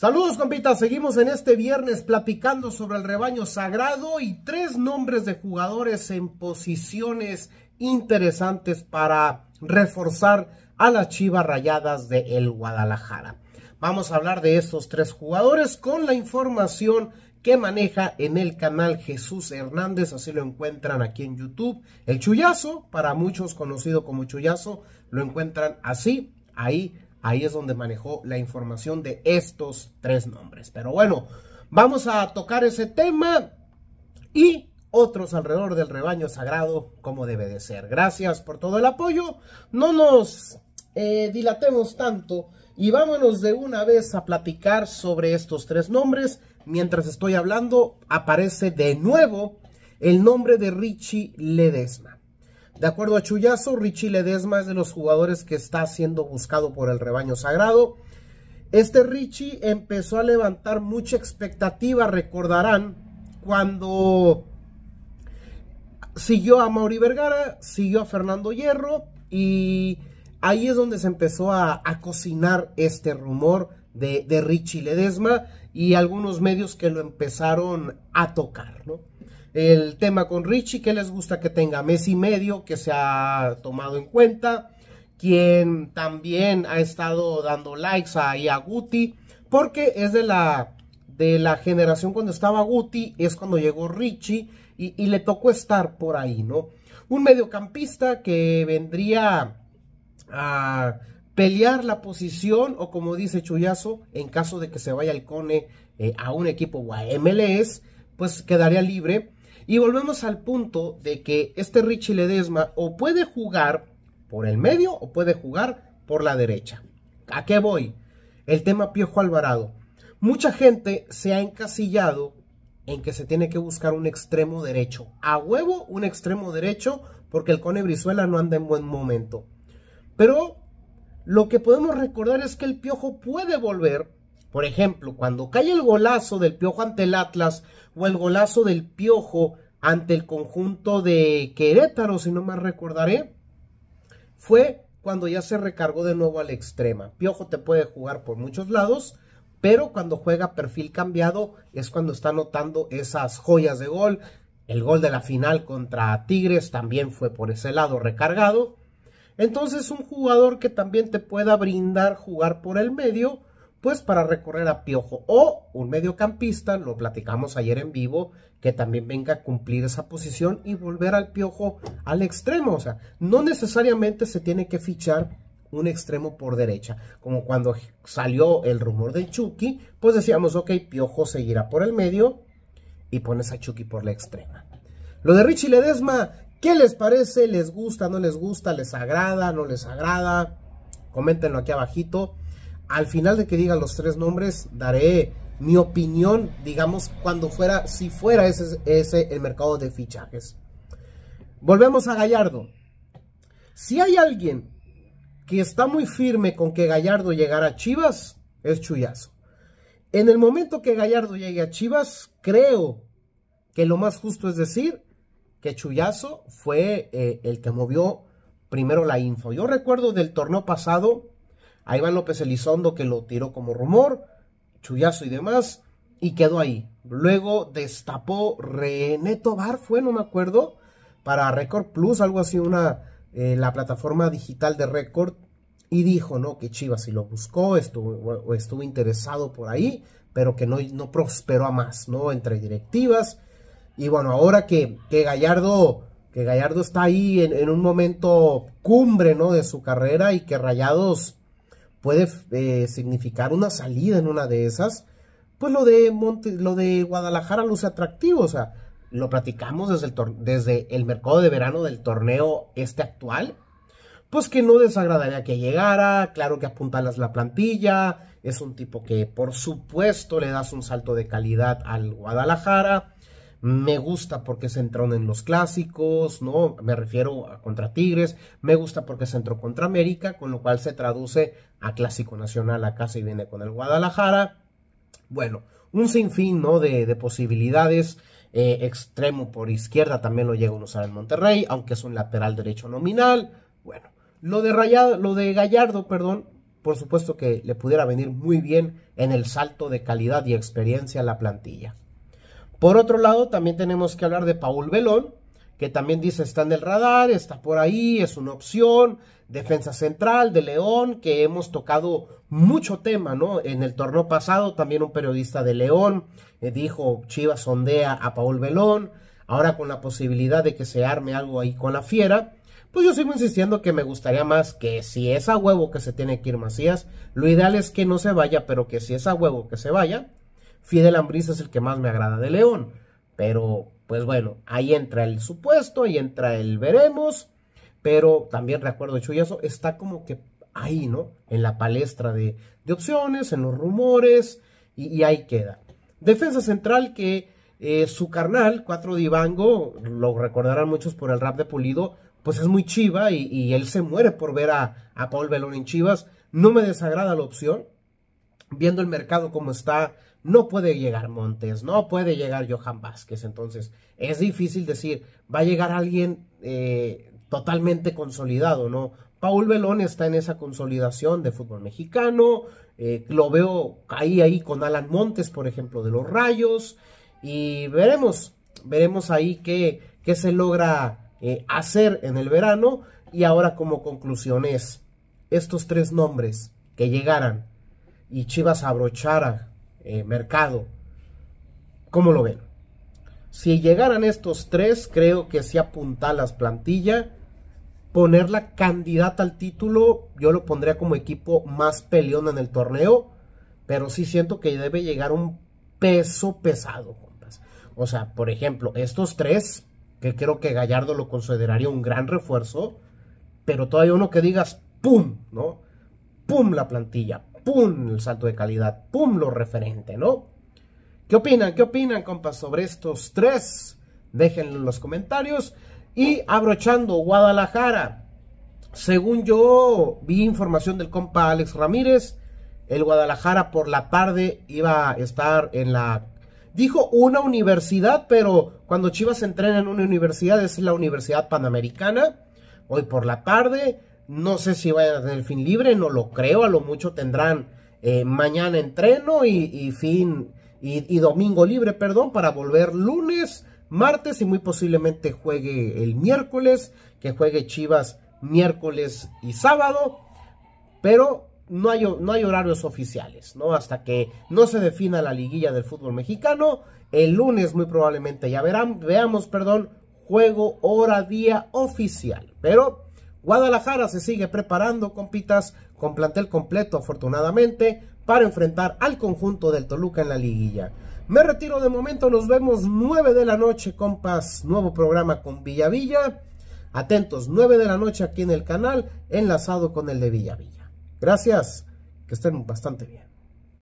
Saludos compitas, seguimos en este viernes platicando sobre el rebaño sagrado y tres nombres de jugadores en posiciones interesantes para reforzar a las chivas rayadas de el Guadalajara. Vamos a hablar de estos tres jugadores con la información que maneja en el canal Jesús Hernández, así lo encuentran aquí en YouTube. El Chullazo, para muchos conocido como Chullazo, lo encuentran así, ahí Ahí es donde manejó la información de estos tres nombres. Pero bueno, vamos a tocar ese tema y otros alrededor del rebaño sagrado como debe de ser. Gracias por todo el apoyo. No nos eh, dilatemos tanto y vámonos de una vez a platicar sobre estos tres nombres. Mientras estoy hablando, aparece de nuevo el nombre de Richie Ledesma. De acuerdo a Chullazo, Richie Ledesma es de los jugadores que está siendo buscado por el rebaño sagrado. Este Richie empezó a levantar mucha expectativa, recordarán, cuando siguió a Mauri Vergara, siguió a Fernando Hierro y ahí es donde se empezó a, cocinar este rumor de, de Richie Ledesma y algunos medios que lo empezaron a tocar, ¿no? El tema con Richie, que les gusta que tenga mes y medio, que se ha tomado en cuenta. Quien también ha estado dando likes a Guti, porque es de la, de la generación cuando estaba Guti, es cuando llegó Richie y, le tocó estar por ahí, ¿no? Un mediocampista que vendría a pelear la posición o como dice Chuyazo, en caso de que se vaya el Cone eh, a un equipo o a MLS, pues quedaría libre y volvemos al punto de que este Richie Ledesma o puede jugar por el medio o puede jugar por la derecha. ¿A qué voy? El tema Piojo Alvarado. Mucha gente se ha encasillado en que se tiene que buscar un extremo derecho. A huevo un extremo derecho porque el Cone Brizuela no anda en buen momento. Pero lo que podemos recordar es que el Piojo puede volver por ejemplo, cuando cae el golazo del Piojo ante el Atlas o el golazo del Piojo ante el conjunto de Querétaro, si no me recordaré, fue cuando ya se recargó de nuevo al la extrema. Piojo te puede jugar por muchos lados, pero cuando juega perfil cambiado es cuando está anotando esas joyas de gol. El gol de la final contra Tigres también fue por ese lado recargado. Entonces un jugador que también te pueda brindar jugar por el medio pues para recorrer a Piojo o un mediocampista, lo platicamos ayer en vivo, que también venga a cumplir esa posición y volver al Piojo al extremo, o sea, no necesariamente se tiene que fichar un extremo por derecha, como cuando salió el rumor de Chucky, pues decíamos, ok, Piojo seguirá por el medio y pones a Chucky por la extrema. Lo de Richie Ledesma, ¿qué les parece? ¿Les gusta? ¿No les gusta? ¿Les agrada? ¿No les agrada? Coméntenlo aquí abajito. Al final de que diga los tres nombres, daré mi opinión, digamos, cuando fuera, si fuera ese, ese el mercado de fichajes. Volvemos a Gallardo. Si hay alguien que está muy firme con que Gallardo llegara a Chivas, es Chuyazo. En el momento que Gallardo llegue a Chivas, creo que lo más justo es decir que Chuyazo fue eh, el que movió primero la info. Yo recuerdo del torneo pasado Ahí Iván López Elizondo que lo tiró como rumor, chullazo y demás, y quedó ahí. Luego destapó René Tobar, fue, no me acuerdo, para Record Plus, algo así, una, eh, la plataforma digital de Record, y dijo, ¿no? Que Chivas si lo buscó, estuvo, estuvo interesado por ahí, pero que no, no prosperó a más, ¿no? Entre directivas. Y bueno, ahora que, que Gallardo que Gallardo está ahí en, en, un momento cumbre, ¿no? De su carrera y que Rayados puede eh, significar una salida en una de esas, pues lo de, Monte, lo de Guadalajara luce atractivo, o sea, lo platicamos desde el, desde el mercado de verano del torneo este actual, pues que no desagradaría que llegara, claro que apuntalas la plantilla, es un tipo que por supuesto le das un salto de calidad al Guadalajara, me gusta porque se entró en los clásicos, ¿no? Me refiero a contra Tigres. Me gusta porque se entró contra América, con lo cual se traduce a clásico nacional. Acá y viene con el Guadalajara. Bueno, un sinfín, De, posibilidades. Eh, extremo por izquierda también lo llega a usar en Monterrey, aunque es un lateral derecho nominal. Bueno, lo de, lo de Gallardo, perdón, por supuesto que le pudiera venir muy bien en el salto de calidad y experiencia a la plantilla. Por otro lado, también tenemos que hablar de Paul Belón, que también dice está en el radar, está por ahí, es una opción. Defensa central de León, que hemos tocado mucho tema, ¿no? En el torneo pasado también un periodista de León eh, dijo Chivas sondea a Paul Belón, ahora con la posibilidad de que se arme algo ahí con la fiera. Pues yo sigo insistiendo que me gustaría más que si es a huevo que se tiene que ir Macías, lo ideal es que no se vaya, pero que si es a huevo que se vaya, Fidel Ambriz es el que más me agrada de León. Pero, pues bueno, ahí entra el supuesto, ahí entra el veremos. Pero también recuerdo, Chuyazo está como que ahí, ¿no? En la palestra de, opciones, en los rumores, y, ahí queda. Defensa central que eh, su carnal, 4 Divango, lo recordarán muchos por el rap de Pulido, pues es muy chiva y, él se muere por ver a, a Paul Belón en Chivas. No me desagrada la opción, viendo el mercado como está no puede llegar Montes, no puede llegar Johan Vázquez. Entonces, es difícil decir, va a llegar alguien eh, totalmente consolidado, ¿no? Paul Belón está en esa consolidación de fútbol mexicano. Eh, lo veo ahí, ahí con Alan Montes, por ejemplo, de los Rayos. Y veremos, veremos ahí qué, qué se logra eh, hacer en el verano. Y ahora como conclusión es, estos tres nombres que llegaran y Chivas abrochara eh, mercado. ¿Cómo lo ven? Si llegaran estos tres, creo que si apuntalas las plantillas. Poner la candidata al título, yo lo pondría como equipo más peleón en el torneo. Pero sí siento que debe llegar un peso pesado. O sea, por ejemplo, estos tres, que creo que Gallardo lo consideraría un gran refuerzo. Pero todavía uno que digas, ¡pum! ¿No? ¡Pum! La plantilla, ¡pum! el salto de calidad, ¡pum! lo referente, ¿no? ¿Qué opinan? ¿Qué opinan, compa, sobre estos tres? Déjenlo en los comentarios. Y abrochando Guadalajara, según yo vi información del compa Alex Ramírez, el Guadalajara por la tarde iba a estar en la... Dijo una universidad, pero cuando Chivas entrena en una universidad es la Universidad Panamericana. Hoy por la tarde no sé si vayan a tener fin libre, no lo creo, a lo mucho tendrán eh, mañana entreno y, fin y, domingo libre, perdón, para volver lunes, martes y muy posiblemente juegue el miércoles, que juegue Chivas miércoles y sábado, pero no hay, no hay horarios oficiales, ¿no? Hasta que no se defina la liguilla del fútbol mexicano, el lunes muy probablemente ya verán, veamos, perdón, juego, hora, día oficial, pero Guadalajara se sigue preparando, compitas, con plantel completo afortunadamente, para enfrentar al conjunto del Toluca en la liguilla. Me retiro de momento, nos vemos 9 de la noche, compas, nuevo programa con Villavilla. Atentos, 9 de la noche aquí en el canal, enlazado con el de Villavilla. Gracias, que estén bastante bien.